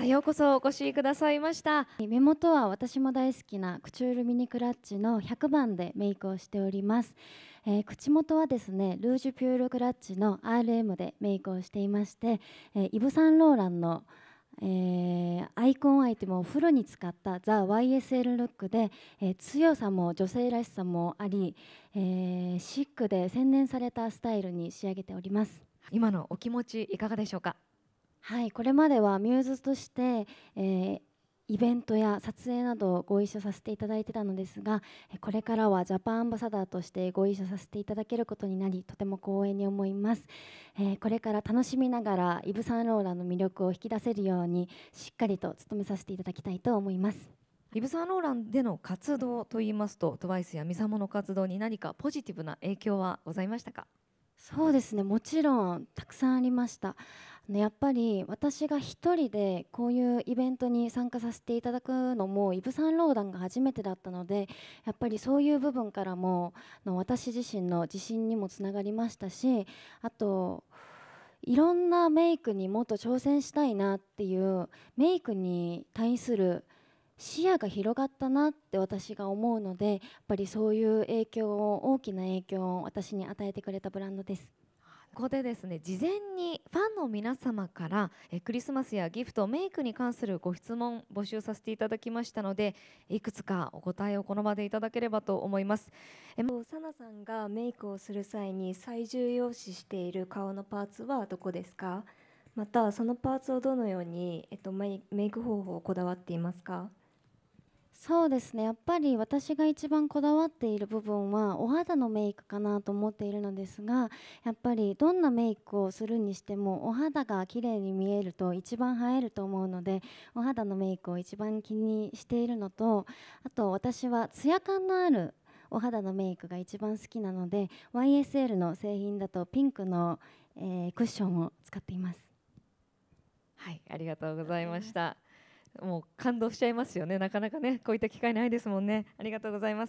さようこそお越しくださいました目元は私も大好きなクチュールミニクラッチの100番でメイクをしております、えー、口元はですねルージュピュールクラッチの RM でメイクをしていまして、えー、イブ・サンローランのえー、アイコンアイテムをフルに使ったザ・ YSL ルックで、えー、強さも女性らしさもあり、えー、シックで洗練されたスタイルに仕上げております今のお気持ちいかがでしょうかはい、これまではミューズとして、えー、イベントや撮影などをご一緒させていただいてたのですがこれからはジャパンアンバサダーとしてご一緒させていただけることになりとても光栄に思います、えー、これから楽しみながらイブ・サンローランの魅力を引き出せるようにしっかりと務めさせていただきたいと思いますイブ・サンローランでの活動といいますと TWICE やミサモの活動に何かポジティブな影響はございましたかそうですねもちろんたくさんありましたやっぱり私が1人でこういうイベントに参加させていただくのもイヴ・サンローダンが初めてだったのでやっぱりそういう部分からもの私自身の自信にもつながりましたしあといろんなメイクにもっと挑戦したいなっていうメイクに対する視野が広がったなって私が思うのでやっぱりそういう影響を大きな影響を私に与えてくれたブランドです。ここでですね事前にファンの皆様からえクリスマスやギフトメイクに関するご質問募集させていただきましたのでいくつかお答えをこの場でいただければと思いますえもうサナさんがメイクをする際に最重要視している顔のパーツはどこですかまたそのパーツをどのように、えっと、メイク方法をこだわっていますかそうですねやっぱり私が一番こだわっている部分はお肌のメイクかなと思っているのですがやっぱりどんなメイクをするにしてもお肌が綺麗に見えると一番映えると思うのでお肌のメイクを一番気にしているのとあと私はツヤ感のあるお肌のメイクが一番好きなので YSL の製品だとピンクの、えー、クッションを使っています。はい、ありがとうございました。もう感動しちゃいますよねなかなかねこういった機会ないですもんねありがとうございます